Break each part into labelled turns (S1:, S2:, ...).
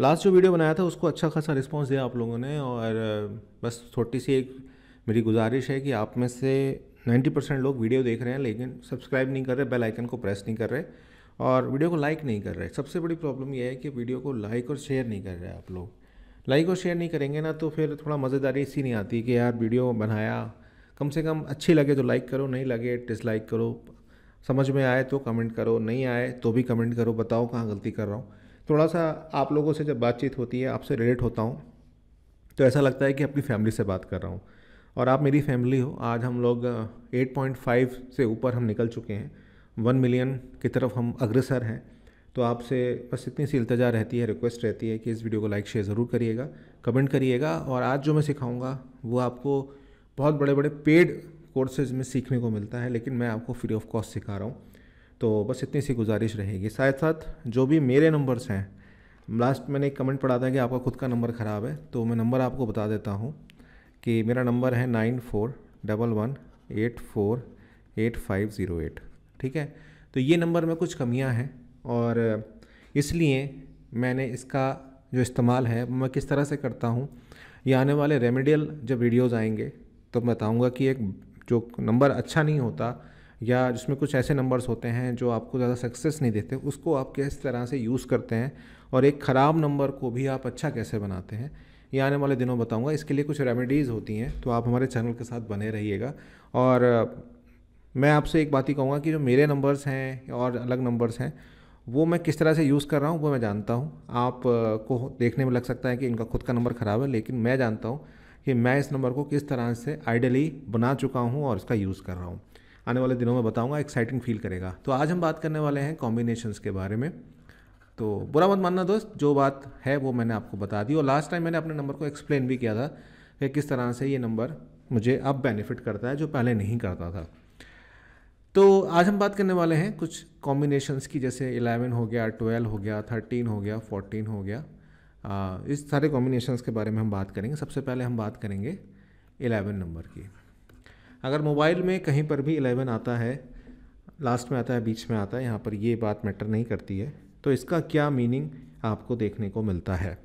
S1: last जो video बनाया था उसको अच्छा खासा रिस्पॉन्स दिया आप लोगों ने और बस छोटी सी एक मेरी गुजारिश है कि आप में से 90 परसेंट लोग वीडियो देख रहे हैं लेकिन सब्सक्राइब नहीं कर रहे बेल आइकन को प्रेस नहीं कर रहे और वीडियो को लाइक नहीं कर रहे सबसे बड़ी प्रॉब्लम यह है कि वीडियो को लाइक और शेयर नहीं कर रहे आप लोग लाइक और शेयर नहीं करेंगे ना तो फिर थोड़ा मज़ेदारी इसी नहीं आती कि यार वीडियो बनाया कम से कम अच्छी लगे तो लाइक करो नहीं लगे डिसलाइक करो समझ में आए तो कमेंट करो नहीं आए तो भी कमेंट करो बताओ कहाँ गलती कर रहा हूँ थोड़ा सा आप लोगों से जब बातचीत होती है आपसे रिलेट होता हूँ तो ऐसा लगता है कि अपनी फैमिली से बात कर रहा हूँ और आप मेरी फैमिली हो आज हम लोग 8.5 से ऊपर हम निकल चुके हैं वन मिलियन की तरफ हम अग्रसर हैं तो आपसे बस इतनी सी इल्तजा रहती है रिक्वेस्ट रहती है कि इस वीडियो को लाइक शेयर ज़रूर करिएगा कमेंट करिएगा और आज जो मैं सिखाऊंगा वो आपको बहुत बड़े बड़े पेड कोर्सेज में सीखने को मिलता है लेकिन मैं आपको फ्री ऑफ कॉस्ट सिखा रहा हूँ तो बस इतनी सी गुजारिश रहेगी साथ साथ जो भी मेरे नंबर्स हैं लास्ट मैंने एक कमेंट पढ़ा था कि आपका खुद का नंबर ख़राब है तो मैं नंबर आपको बता देता हूँ कि मेरा नंबर है nine four double one eight four eight five zero eight ठीक है तो ये नंबर में कुछ कमियाँ हैं और इसलिए मैंने इसका जो इस्तेमाल है मैं किस तरह से करता हूँ ये आने वाले रेमेडियल जब वीडियोज़ आएंगे तो बताऊँगा कि एक जो नंबर अच्छा नहीं होता या जिसमें कुछ ऐसे नंबर्स होते हैं जो आपको ज़्यादा सक्सेस नहीं देते उसको आप किस तरह से यूज़ करते हैं और एक ख़राब नंबर को भी आप अच्छा कैसे बनाते हैं ये आने वाले दिनों बताऊंगा इसके लिए कुछ रेमेडीज़ होती हैं तो आप हमारे चैनल के साथ बने रहिएगा और मैं आपसे एक बात ही कहूँगा कि जो मेरे नंबर्स हैं और अलग नंबर्स हैं वो मैं किस तरह से यूज़ कर रहा हूँ वो मैं जानता हूँ आप को देखने में लग सकता है कि इनका खुद का नंबर ख़राब है लेकिन मैं जानता हूँ कि मैं इस नंबर को किस तरह से आइडली बना चुका हूँ और इसका यूज़ कर रहा हूँ आने वाले दिनों में बताऊँगा एक्साइटिंग फील करेगा तो आज हम बात करने वाले हैं कॉम्बिनेशंस के बारे में तो बुरा मत मानना दोस्त जो बात है वो मैंने आपको बता दी और लास्ट टाइम मैंने अपने नंबर को एक्सप्लेन भी किया था कि किस तरह से ये नंबर मुझे अब बेनिफिट करता है जो पहले नहीं करता था तो आज हम बात करने वाले हैं कुछ कॉम्बिनेशंस की जैसे 11 हो गया 12 हो गया 13 हो गया 14 हो गया आ, इस सारे कॉम्बिनेशंस के बारे में हम बात करेंगे सबसे पहले हम बात करेंगे 11 नंबर की अगर मोबाइल में कहीं पर भी एलेवन आता है लास्ट में आता है बीच में आता है यहाँ पर ये बात मैटर नहीं करती है तो इसका क्या मीनिंग आपको देखने को मिलता है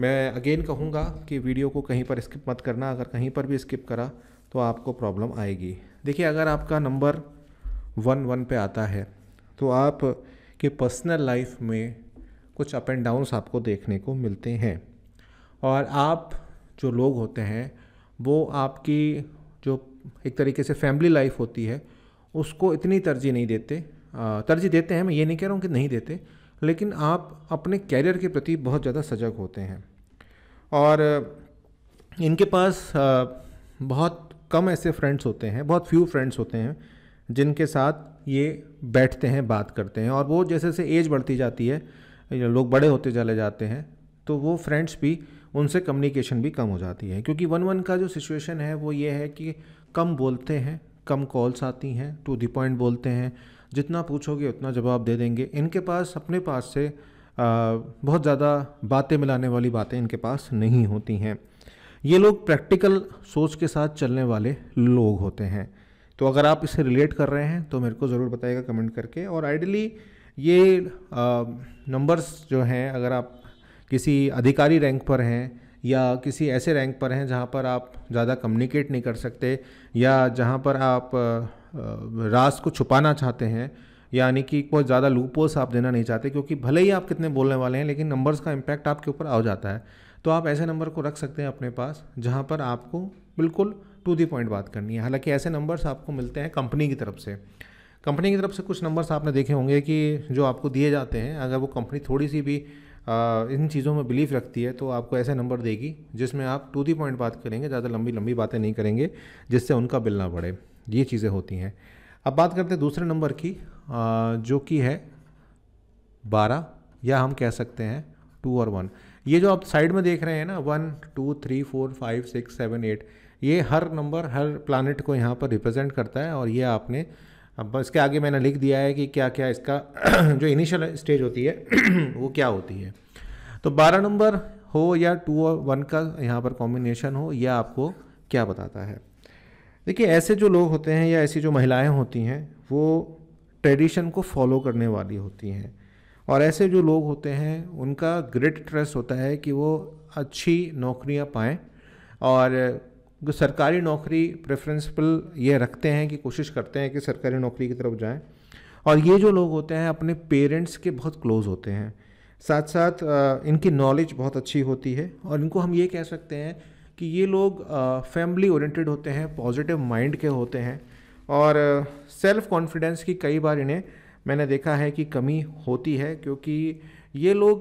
S1: मैं अगेन कहूँगा कि वीडियो को कहीं पर स्किप मत करना अगर कहीं पर भी स्किप करा तो आपको प्रॉब्लम आएगी देखिए अगर आपका नंबर वन वन पे आता है तो आप के पर्सनल लाइफ में कुछ अप एंड डाउन्स आपको देखने को मिलते हैं और आप जो लोग होते हैं वो आपकी जो एक तरीके से फैमिली लाइफ होती है उसको इतनी तरजीह नहीं देते तरजीह देते हैं मैं ये नहीं कह रहा हूँ कि नहीं देते लेकिन आप अपने कैरियर के प्रति बहुत ज़्यादा सजग होते हैं और इनके पास बहुत कम ऐसे फ्रेंड्स होते हैं बहुत फ्यू फ्रेंड्स होते हैं जिनके साथ ये बैठते हैं बात करते हैं और वो जैसे जैसे एज बढ़ती जाती है लोग बड़े होते चले जाते हैं तो वो फ्रेंड्स भी उनसे कम्युनिकेशन भी कम हो जाती है क्योंकि वन वन का जो सिचुएशन है वो ये है कि कम बोलते हैं कम कॉल्स आती हैं टू दी पॉइंट बोलते हैं जितना पूछोगे उतना जवाब दे देंगे इनके पास अपने पास से बहुत ज़्यादा बातें मिलाने वाली बातें इनके पास नहीं होती हैं ये लोग प्रैक्टिकल सोच के साथ चलने वाले लोग होते हैं तो अगर आप इसे रिलेट कर रहे हैं तो मेरे को ज़रूर बताएगा कमेंट करके और आइडियली ये नंबर्स जो हैं अगर आप किसी अधिकारी रैंक पर हैं या किसी ऐसे रैंक पर हैं जहाँ पर आप ज़्यादा कम्युनिकेट नहीं कर सकते या जहाँ पर आप रास को छुपाना चाहते हैं यानी कि कोई ज़्यादा लूपोस आप देना नहीं चाहते क्योंकि भले ही आप कितने बोलने वाले हैं लेकिन नंबर्स का इम्पैक्ट आपके ऊपर आ जाता है तो आप ऐसे नंबर को रख सकते हैं अपने पास जहाँ पर आपको बिल्कुल टू दी पॉइंट बात करनी है हालांकि ऐसे नंबर्स आपको मिलते हैं कंपनी की तरफ से कंपनी की तरफ से कुछ नंबर्स आपने देखे होंगे कि जो आपको दिए जाते हैं अगर वो कंपनी थोड़ी सी भी इन चीज़ों में बिलीफ रखती है तो आपको ऐसे नंबर देगी जिसमें आप टू दी पॉइंट बात करेंगे ज़्यादा लंबी लंबी बातें नहीं करेंगे जिससे उनका बिल ना बढ़े ये चीज़ें होती हैं अब बात करते हैं दूसरे नंबर की जो कि है बारह या हम कह सकते हैं टू और वन ये जो आप साइड में देख रहे हैं ना one two three four five six seven eight ये हर नंबर हर प्लानट को यहाँ पर रिप्रेजेंट करता है और ये आपने अब इसके आगे मैंने लिख दिया है कि क्या क्या इसका जो इनिशियल स्टेज होती है वो क्या होती है तो बारह नंबर हो या टू और वन का यहाँ पर कॉम्बिनेशन हो या आपको क्या बताता है देखिए ऐसे जो लोग होते हैं या ऐसी जो महिलाएं होती हैं वो ट्रेडिशन को फॉलो करने वाली होती हैं और ऐसे जो लोग होते हैं उनका ग्रेट ट्रस्ट होता है कि वो अच्छी नौकरियां पाएँ और सरकारी नौकरी प्रेफरेंसबल ये रखते हैं कि कोशिश करते हैं कि सरकारी नौकरी की तरफ जाएं और ये जो लोग होते हैं अपने पेरेंट्स के बहुत क्लोज़ होते हैं साथ साथ इनकी नॉलेज बहुत अच्छी होती है और इनको हम ये कह सकते हैं कि ये लोग फैमिली ओरिएंटेड होते हैं पॉजिटिव माइंड के होते हैं और सेल्फ कॉन्फिडेंस की कई बार इन्हें मैंने देखा है कि कमी होती है क्योंकि ये लोग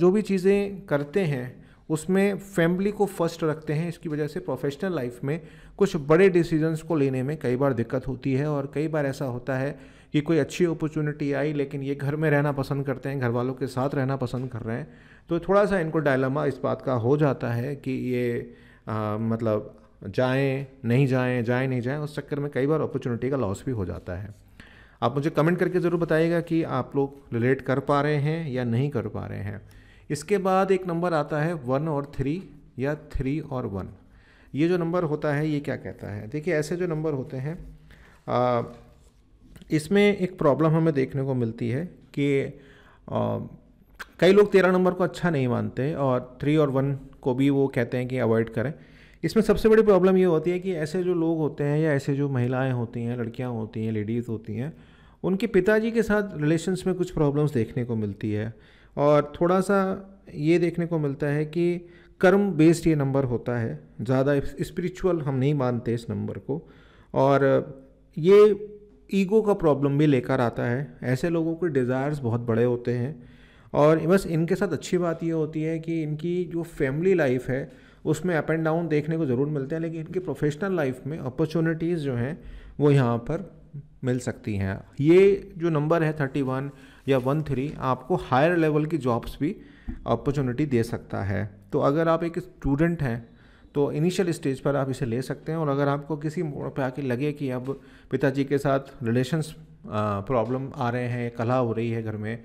S1: जो भी चीज़ें करते हैं उसमें फैमिली को फर्स्ट रखते हैं इसकी वजह से प्रोफेशनल लाइफ में कुछ बड़े डिसीजंस को लेने में कई बार दिक्कत होती है और कई बार ऐसा होता है कि कोई अच्छी अपॉर्चुनिटी आई लेकिन ये घर में रहना पसंद करते हैं घर वालों के साथ रहना पसंद कर रहे हैं तो थोड़ा सा इनको डायलमा इस बात का हो जाता है कि ये आ, मतलब जाएँ नहीं जाएँ जाएँ नहीं जाएँ उस चक्कर में कई बार अपॉर्चुनिटी का लॉस भी हो जाता है आप मुझे कमेंट करके ज़रूर बताइएगा कि आप लोग रिलेट कर पा रहे हैं या नहीं कर पा रहे हैं इसके बाद एक नंबर आता है वन और थ्री या थ्री और वन ये जो नंबर होता है ये क्या कहता है देखिए ऐसे जो नंबर होते हैं आ, इसमें एक प्रॉब्लम हमें देखने को मिलती है कि आ, कई लोग तेरह नंबर को अच्छा नहीं मानते और थ्री और वन को भी वो कहते हैं कि अवॉइड करें इसमें सबसे बड़ी प्रॉब्लम ये होती है कि ऐसे जो लोग होते हैं या ऐसे जो महिलाएं होती हैं लड़कियां होती हैं लेडीज़ होती हैं उनके पिताजी के साथ रिलेशन्स में कुछ प्रॉब्लम्स देखने को मिलती है और थोड़ा सा ये देखने को मिलता है कि कर्म बेस्ड ये नंबर होता है ज़्यादा स्पिरिचुअल हम नहीं मानते इस नंबर को और ये ईगो का प्रॉब्लम भी लेकर आता है ऐसे लोगों के डिज़ायर्स बहुत बड़े होते हैं और बस इनके साथ अच्छी बात ये होती है कि इनकी जो फैमिली लाइफ है उसमें अप एंड डाउन देखने को ज़रूर मिलते हैं लेकिन इनकी प्रोफेशनल लाइफ में अपॉर्चुनिटीज़ जो हैं वो यहाँ पर मिल सकती हैं ये जो नंबर है थर्टी वन या वन थ्री आपको हायर लेवल की जॉब्स भी अपॉर्चुनिटी दे सकता है तो अगर आप एक स्टूडेंट हैं तो इनिशियल स्टेज पर आप इसे ले सकते हैं और अगर आपको किसी मोड़ पर आके लगे कि अब पिताजी के साथ रिलेशंस प्रॉब्लम आ रहे हैं कला हो रही है घर में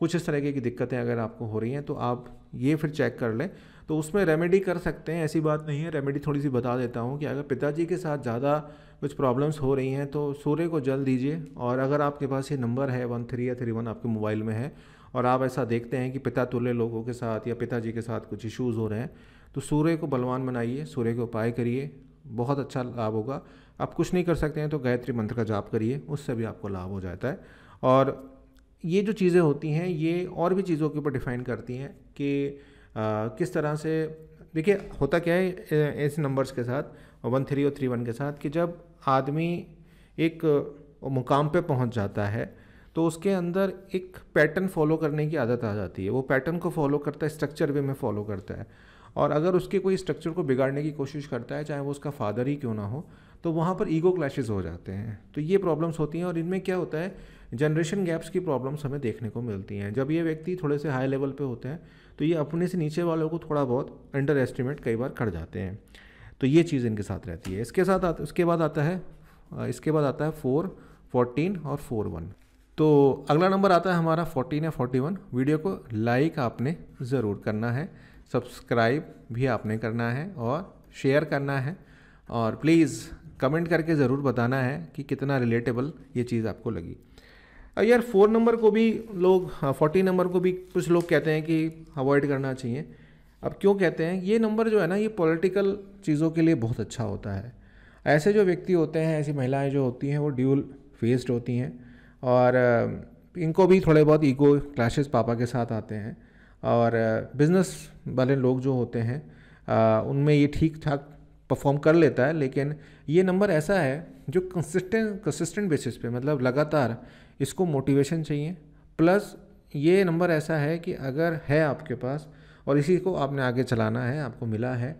S1: कुछ इस तरह की दिक्कतें अगर आपको हो रही हैं तो आप ये फिर चेक कर लें तो उसमें रेमेडी कर सकते हैं ऐसी बात नहीं है रेमेडी थोड़ी सी बता देता हूँ कि अगर पिताजी के साथ ज़्यादा कुछ प्रॉब्लम्स हो रही हैं तो सूर्य को जल दीजिए और अगर आपके पास ये नंबर है वन थ्री या थ्री वन आपके मोबाइल में है और आप ऐसा देखते हैं कि पिता तुल्य लोगों के साथ या पिताजी के साथ कुछ इश्यूज़ हो रहे हैं तो सूर्य को बलवान बनाइए सूर्य के उपाय करिए बहुत अच्छा लाभ होगा आप कुछ नहीं कर सकते हैं तो गायत्री मंत्र का जाप करिए उससे भी आपको लाभ हो जाता है और ये जो चीज़ें होती हैं ये और भी चीज़ों के ऊपर डिफाइन करती हैं कि आ, किस तरह से देखिए होता क्या है इस नंबर्स के साथ वन थ्री और थ्री वन oh के साथ कि जब आदमी एक मुकाम पे पहुंच जाता है तो उसके अंदर एक पैटर्न फॉलो करने की आदत आ जाती है वो पैटर्न को फॉलो करता है स्ट्रक्चर वे में फॉलो करता है और अगर उसके कोई स्ट्रक्चर को बिगाड़ने की कोशिश करता है चाहे वो उसका फादर ही क्यों ना हो तो वहाँ पर ईगो क्लैशेज हो जाते हैं तो ये प्रॉब्लम्स होती हैं और इनमें क्या होता है जनरेशन गैप्स की प्रॉब्लम्स हमें देखने को मिलती हैं जब ये व्यक्ति थोड़े से हाई लेवल पे होते हैं तो ये अपने से नीचे वालों को थोड़ा बहुत अंडर एस्टिमेट कई बार कर जाते हैं तो ये चीज़ इनके साथ रहती है इसके साथ आता उसके बाद आता है इसके बाद आता है फोर फोर्टीन और फोर वन तो अगला नंबर आता है हमारा फोर्टीन या फोर्टी वन वीडियो को लाइक आपने ज़रूर करना है सब्सक्राइब भी आपने करना है और शेयर करना है और प्लीज़ कमेंट करके ज़रूर बताना है कि कितना रिलेटेबल ये चीज़ आपको लगी यार फोर नंबर को भी लोग हाँ, फोर्टीन नंबर को भी कुछ लोग कहते हैं कि अवॉइड करना चाहिए अब क्यों कहते हैं ये नंबर जो है ना ये पॉलिटिकल चीज़ों के लिए बहुत अच्छा होता है ऐसे जो व्यक्ति होते हैं ऐसी महिलाएं जो होती हैं वो ड्यूल फेस्ड होती हैं और इनको भी थोड़े बहुत ईगो क्लैशेस पापा के साथ आते हैं और बिज़नेस वाले लोग जो होते हैं उनमें ये ठीक ठाक परफॉर्म कर लेता है लेकिन ये नंबर ऐसा है जो कंसिस्टेंट कंसिस्टेंट बेसिस पे मतलब लगातार इसको मोटिवेशन चाहिए प्लस ये नंबर ऐसा है कि अगर है आपके पास और इसी को आपने आगे चलाना है आपको मिला है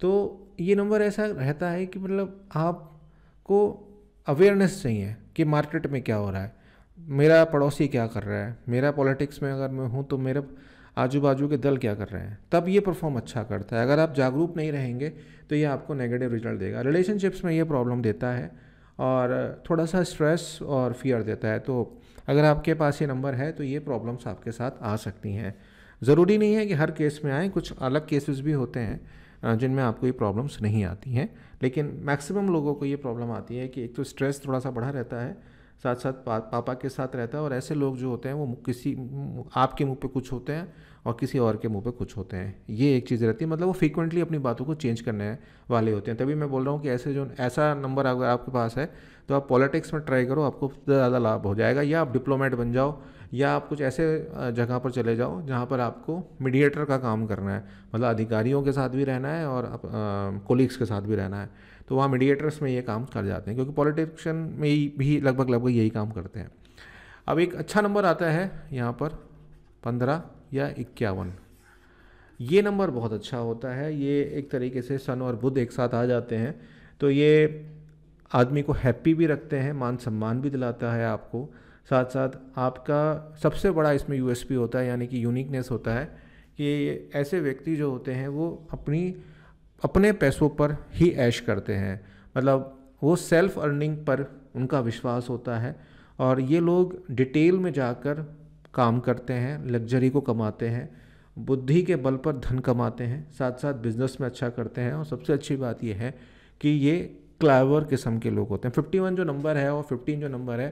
S1: तो ये नंबर ऐसा रहता है कि मतलब आपको अवेयरनेस चाहिए कि मार्केट में क्या हो रहा है मेरा पड़ोसी क्या कर रहा है मेरा पॉलिटिक्स में अगर मैं हूँ तो मेरे आजू बाजू के दल क्या कर रहे हैं तब ये परफॉर्म अच्छा करता है अगर आप जागरूक नहीं रहेंगे तो ये आपको नेगेटिव रिजल्ट देगा रिलेशनशिप्स में ये प्रॉब्लम देता है और थोड़ा सा स्ट्रेस और फियर देता है तो अगर आपके पास ये नंबर है तो ये प्रॉब्लम्स आपके साथ आ सकती हैं ज़रूरी नहीं है कि हर केस में आए कुछ अलग केसेस भी होते हैं जिनमें आपको ये प्रॉब्लम्स नहीं आती हैं लेकिन मैक्सिमम लोगों को ये प्रॉब्लम आती है कि एक तो स्ट्रेस थोड़ा सा बढ़ा रहता है साथ साथ पा, पापा के साथ रहता है और ऐसे लोग जो होते हैं वो किसी आपके मुंह पे कुछ होते हैं और किसी और के मुंह पे कुछ होते हैं ये एक चीज़ रहती है मतलब वो फ्रीक्वेंटली अपनी बातों को चेंज करने वाले होते हैं तभी मैं बोल रहा हूँ कि ऐसे जो ऐसा नंबर अगर आपके पास है तो आप पॉलिटिक्स में ट्राई करो आपको ज़्यादा लाभ हो जाएगा या आप डिप्लोमेट बन जाओ या आप कुछ ऐसे जगह पर चले जाओ जहाँ पर आपको मीडिएटर का काम करना है मतलब अधिकारियों के साथ भी रहना है और कोलिग्स के साथ भी रहना है तो वहाँ मीडिएटर्स में ये काम कर जाते हैं क्योंकि पॉलिटिक्शन में भी लगभग लगभग यही काम करते हैं अब एक अच्छा नंबर आता है यहाँ पर पंद्रह या इक्यावन ये नंबर बहुत अच्छा होता है ये एक तरीके से सन और बुध एक साथ आ जाते हैं तो ये आदमी को हैप्पी भी रखते हैं मान सम्मान भी दिलाता है आपको साथ साथ आपका सबसे बड़ा इसमें यू होता है यानी कि यूनिकनेस होता है कि ऐसे व्यक्ति जो होते हैं वो अपनी अपने पैसों पर ही ऐश करते हैं मतलब वो सेल्फ अर्निंग पर उनका विश्वास होता है और ये लोग डिटेल में जाकर काम करते हैं लग्जरी को कमाते हैं बुद्धि के बल पर धन कमाते हैं साथ साथ बिजनेस में अच्छा करते हैं और सबसे अच्छी बात यह है कि ये क्लाइवर किस्म के लोग होते हैं 51 जो नंबर है और 15 जो नंबर है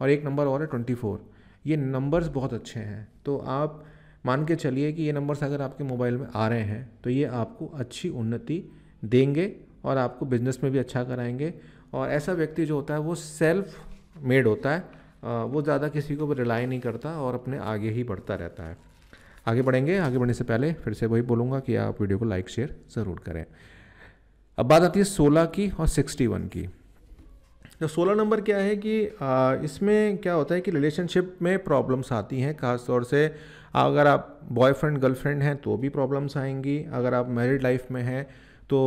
S1: और एक नंबर और है ट्वेंटी फोर ये नंबर्स बहुत अच्छे हैं तो आप मान के चलिए कि ये नंबर्स अगर आपके मोबाइल में आ रहे हैं तो ये आपको अच्छी उन्नति देंगे और आपको बिजनेस में भी अच्छा कराएंगे और ऐसा व्यक्ति जो होता है वो सेल्फ मेड होता है वो ज़्यादा किसी को रिलाई नहीं करता और अपने आगे ही बढ़ता रहता है आगे बढ़ेंगे आगे बढ़ने से पहले फिर से वही बोलूँगा कि आप वीडियो को लाइक शेयर ज़रूर करें अब बात आती है सोलह की और सिक्सटी वन की जब सोलह नंबर क्या है कि आ, इसमें क्या होता है कि रिलेशनशिप में प्रॉब्लम्स आती हैं ख़ासतौर से अगर आप बॉयफ्रेंड गर्लफ्रेंड हैं तो भी प्रॉब्लम्स आएंगी अगर आप मैरिड लाइफ में हैं तो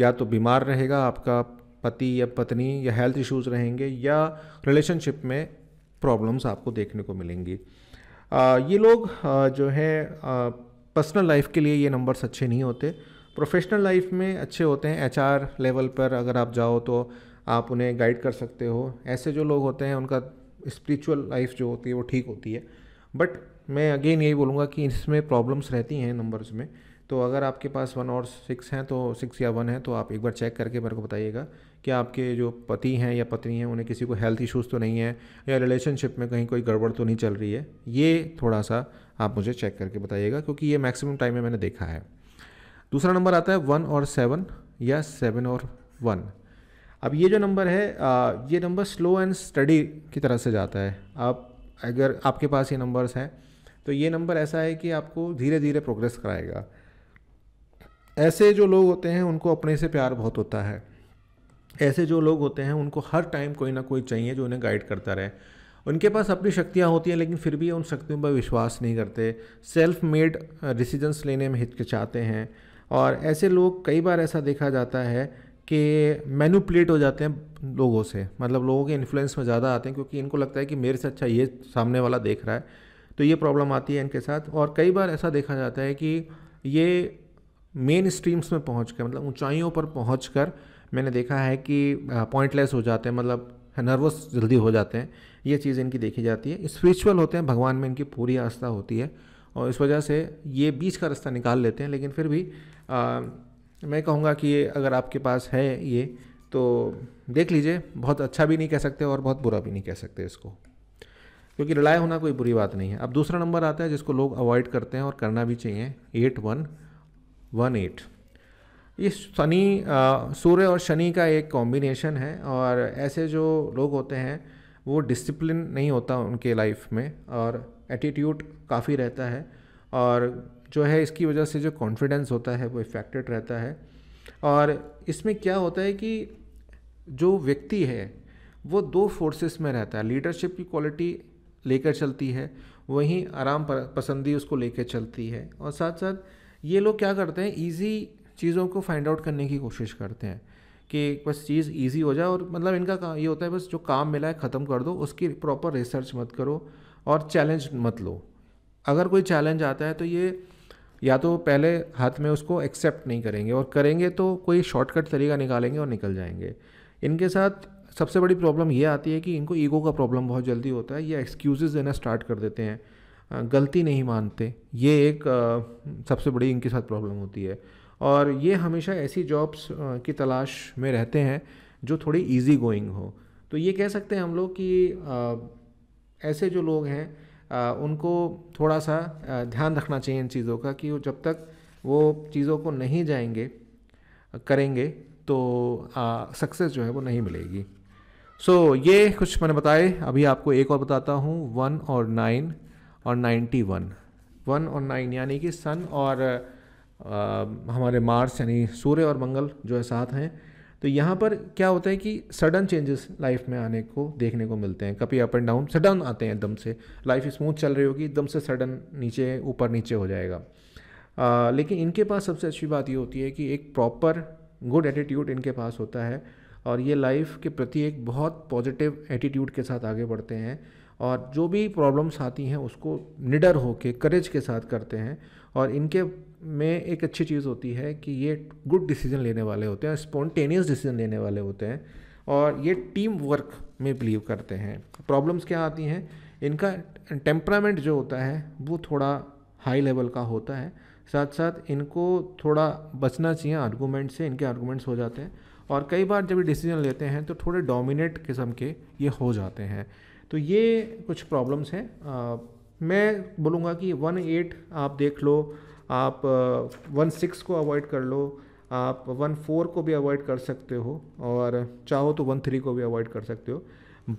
S1: या तो बीमार रहेगा आपका पति या पत्नी या हेल्थ इश्यूज़ रहेंगे या रिलेशनशिप में प्रॉब्लम्स आपको देखने को मिलेंगी आ, ये लोग आ, जो है पर्सनल लाइफ के लिए ये नंबर्स अच्छे नहीं होते प्रोफेशनल लाइफ में अच्छे होते हैं एचआर लेवल पर अगर आप जाओ तो आप उन्हें गाइड कर सकते हो ऐसे जो लोग होते हैं उनका स्पिरिचुअल लाइफ जो होती है वो ठीक होती है बट मैं अगेन यही बोलूँगा कि इसमें प्रॉब्लम्स रहती हैं नंबर्स में तो अगर आपके पास वन और सिक्स हैं तो सिक्स या वन है तो आप एक बार चेक करके मेरे को बताइएगा कि आपके जो पति हैं या पत्नी हैं उन्हें किसी को हेल्थ इश्यूज़ तो नहीं है या रिलेशनशिप में कहीं कोई गड़बड़ तो नहीं चल रही है ये थोड़ा सा आप मुझे चेक करके बताइएगा क्योंकि ये मैक्सिमम टाइम में मैंने देखा है दूसरा नंबर आता है वन और सेवन या सेवन और वन अब ये जो नंबर है ये नंबर स्लो एंड स्टडी की तरह से जाता है आप अगर आपके पास ये नंबर्स हैं तो ये नंबर ऐसा है कि आपको धीरे धीरे प्रोग्रेस कराएगा ऐसे जो लोग होते हैं उनको अपने से प्यार बहुत होता है ऐसे जो लोग होते हैं उनको हर टाइम कोई ना कोई चाहिए जो उन्हें गाइड करता रहे उनके पास अपनी शक्तियाँ होती हैं लेकिन फिर भी उन शक्तियों पर विश्वास नहीं करते सेल्फ मेड डिसीजंस लेने में हिचकिचाते हैं और ऐसे लोग कई बार ऐसा देखा जाता है कि मैनुपलेट हो जाते हैं लोगों से मतलब लोगों के इन्फ्लुएंस में ज़्यादा आते हैं क्योंकि इनको लगता है कि मेरे से अच्छा ये सामने वाला देख रहा है तो ये प्रॉब्लम आती है इनके साथ और कई बार ऐसा देखा जाता है कि ये मेन स्ट्रीम्स में पहुँच कर मतलब ऊँचाइयों पर पहुँच कर मैंने देखा है कि पॉइंटलेस हो जाते हैं मतलब नर्वस जल्दी हो जाते हैं ये चीज़ इनकी देखी जाती है स्पिरिचुअल होते हैं भगवान में इनकी पूरी आस्था होती है और इस वजह से ये बीच का रास्ता निकाल लेते हैं लेकिन फिर भी आ, मैं कहूँगा कि अगर आपके पास है ये तो देख लीजिए बहुत अच्छा भी नहीं कह सकते और बहुत बुरा भी नहीं कह सकते इसको क्योंकि रिलाय होना कोई बुरी बात नहीं है अब दूसरा नंबर आता है जिसको लोग अवॉइड करते हैं और करना भी चाहिए एट वन वन एट ये शनि सूर्य और शनि का एक कॉम्बिनेशन है और ऐसे जो लोग होते हैं वो डिसिप्लिन नहीं होता उनके लाइफ में और एटीट्यूड काफ़ी रहता है और जो है इसकी वजह से जो कॉन्फिडेंस होता है वो इफेक्टेड रहता है और इसमें क्या होता है कि जो व्यक्ति है वो दो फोर्सेस में रहता है लीडरशिप की क्वालिटी लेकर चलती है वहीं आराम पसंदी उसको लेकर चलती है और साथ साथ ये लोग क्या करते हैं ईजी चीज़ों को फाइंड आउट करने की कोशिश करते हैं कि बस चीज़ ईजी हो जाए और मतलब इनका ये होता है बस जो काम मिला है ख़त्म कर दो उसकी प्रॉपर रिसर्च मत करो और चैलेंज मत लो अगर कोई चैलेंज आता है तो ये या तो पहले हाथ में उसको एक्सेप्ट नहीं करेंगे और करेंगे तो कोई शॉर्टकट तरीका निकालेंगे और निकल जाएंगे इनके साथ सबसे बड़ी प्रॉब्लम ये आती है कि इनको ईगो का प्रॉब्लम बहुत जल्दी होता है ये एक्सक्यूज़ देना स्टार्ट कर देते हैं गलती नहीं मानते ये एक सबसे बड़ी इनके साथ प्रॉब्लम होती है और ये हमेशा ऐसी जॉब्स की तलाश में रहते हैं जो थोड़ी ईजी गोइंग हो तो ये कह सकते हैं हम लोग कि ऐसे जो लोग हैं उनको थोड़ा सा ध्यान रखना चाहिए इन चीज़ों का कि वो जब तक वो चीज़ों को नहीं जाएंगे करेंगे तो सक्सेस जो है वो नहीं मिलेगी सो so, ये कुछ मैंने बताए अभी आपको एक और बताता हूँ वन और नाइन और नाइन्टी वन वन और नाइन यानी कि सन और आ, हमारे मार्स यानी सूर्य और मंगल जो है साथ हैं तो यहाँ पर क्या होता है कि सडन चेंजेस लाइफ में आने को देखने को मिलते हैं कभी अप एंड डाउन सडन आते हैं एकदम से लाइफ स्मूथ चल रही होगी एकदम से सडन नीचे ऊपर नीचे हो जाएगा आ, लेकिन इनके पास सबसे अच्छी बात ये होती है कि एक प्रॉपर गुड एटीट्यूड इनके पास होता है और ये लाइफ के प्रति एक बहुत पॉजिटिव एटीट्यूड के साथ आगे बढ़ते हैं और जो भी प्रॉब्लम्स आती हैं उसको निडर हो के करेज के साथ करते हैं और इनके में एक अच्छी चीज़ होती है कि ये गुड डिसीजन लेने वाले होते हैं स्पॉन्टेनियस डिसीजन लेने वाले होते हैं और ये टीम वर्क में बिलीव करते हैं प्रॉब्लम्स क्या आती हैं इनका टेम्परामेंट जो होता है वो थोड़ा हाई लेवल का होता है साथ साथ इनको थोड़ा बचना चाहिए आर्गूमेंट से इनके आर्गूमेंट्स हो जाते हैं और कई बार जब ये डिसीजन लेते हैं तो थोड़े डोमिनेट किस्म के ये हो जाते हैं तो ये कुछ प्रॉब्लम्स हैं मैं बोलूँगा कि वन एट आप देख लो आप वन सिक्स को अवॉइड कर लो आप वन फोर को भी अवॉइड कर सकते हो और चाहो तो वन थ्री को भी अवॉइड कर सकते हो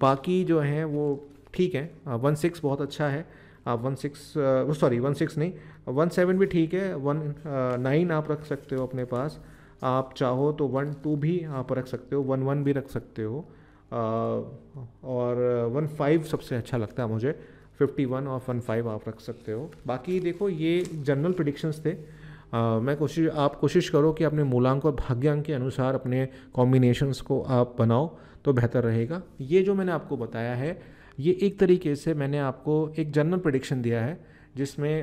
S1: बाकी जो हैं वो ठीक है वन सिक्स बहुत अच्छा है आप one six sorry one six नहीं वन सेवन भी ठीक है वन नाइन आप रख सकते हो अपने पास आप चाहो तो वन टू भी आप रख सकते हो वन वन भी रख सकते हो आ, और वन फाइव सबसे अच्छा लगता है मुझे फिफ्टी वन और वन फाइव आप रख सकते हो बाकी देखो ये जनरल प्रडिक्शंस थे आ, मैं कोशिश आप कोशिश करो कि अपने मूलांक और भाग्यांक के अनुसार अपने कॉम्बिनेशंस को आप बनाओ तो बेहतर रहेगा ये जो मैंने आपको बताया है ये एक तरीके से मैंने आपको एक जनरल प्रडिक्शन दिया है जिसमें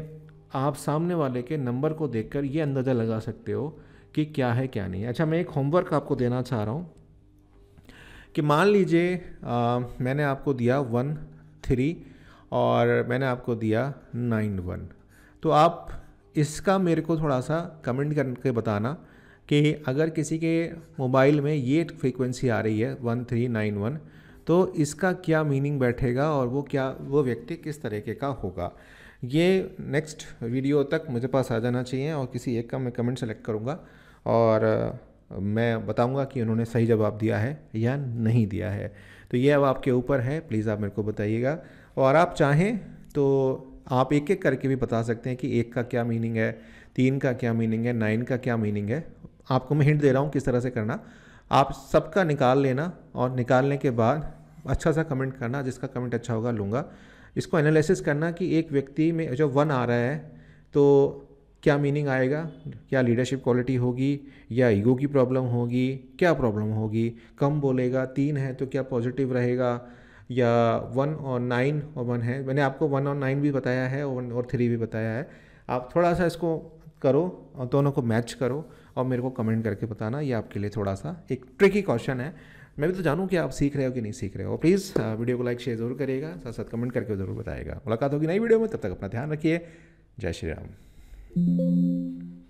S1: आप सामने वाले के नंबर को कर ये अंदाज़ा लगा सकते हो कि क्या है क्या नहीं अच्छा मैं एक होमवर्क आपको देना चाह रहा हूँ कि मान लीजिए मैंने आपको दिया वन थ्री और मैंने आपको दिया नाइन वन तो आप इसका मेरे को थोड़ा सा कमेंट करके बताना कि अगर किसी के मोबाइल में ये फ्रीक्वेंसी आ रही है वन थ्री नाइन वन तो इसका क्या मीनिंग बैठेगा और वो क्या वो व्यक्ति किस तरीके का होगा ये नेक्स्ट वीडियो तक मुझे पास आ जाना चाहिए और किसी एक का मैं कमेंट सेलेक्ट करूँगा और मैं बताऊंगा कि उन्होंने सही जवाब दिया है या नहीं दिया है तो ये अब आपके ऊपर है प्लीज़ आप मेरे को बताइएगा और आप चाहें तो आप एक एक करके भी बता सकते हैं कि एक का क्या मीनिंग है तीन का क्या मीनिंग है नाइन का क्या मीनिंग है आपको मैं हिंट दे रहा हूँ किस तरह से करना आप सबका निकाल लेना और निकालने के बाद अच्छा सा कमेंट करना जिसका कमेंट अच्छा होगा लूँगा इसको एनालिसिस करना कि एक व्यक्ति में जो वन आ रहा है तो क्या मीनिंग आएगा क्या लीडरशिप क्वालिटी होगी या ईगो की प्रॉब्लम होगी क्या प्रॉब्लम होगी कम बोलेगा तीन है तो क्या पॉजिटिव रहेगा या वन और नाइन और वन है मैंने आपको वन और नाइन भी बताया है वन और थ्री भी बताया है आप थोड़ा सा इसको करो और दोनों को मैच करो और मेरे को कमेंट करके बताना ये आपके लिए थोड़ा सा एक ट्रिकी क्वेश्चन है मैं भी तो जानूँ कि आप सीख रहे हो कि नहीं सीख रहे हो प्लीज़ वीडियो uh, को लाइक शेयर जरूर करिएगा साथ साथ कमेंट करके ज़रूर बताएगा मुलाकात होगी नई वीडियो में तब तक अपना ध्यान रखिए जय श्री राम